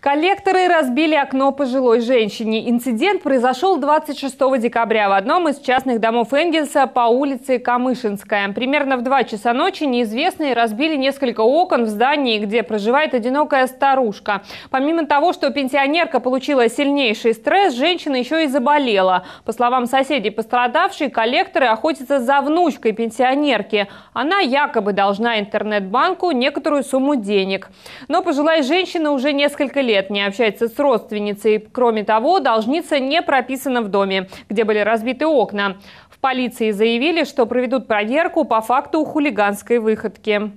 Коллекторы разбили окно пожилой женщине. Инцидент произошел 26 декабря в одном из частных домов Энгельса по улице Камышинская. Примерно в 2 часа ночи неизвестные разбили несколько окон в здании, где проживает одинокая старушка. Помимо того, что пенсионерка получила сильнейший стресс, женщина еще и заболела. По словам соседей пострадавшей, коллекторы охотятся за внучкой пенсионерки. Она якобы должна интернет-банку некоторую сумму денег. Но пожилая женщина уже несколько лет лет, не общается с родственницей. Кроме того, должница не прописана в доме, где были разбиты окна. В полиции заявили, что проведут проверку по факту хулиганской выходки.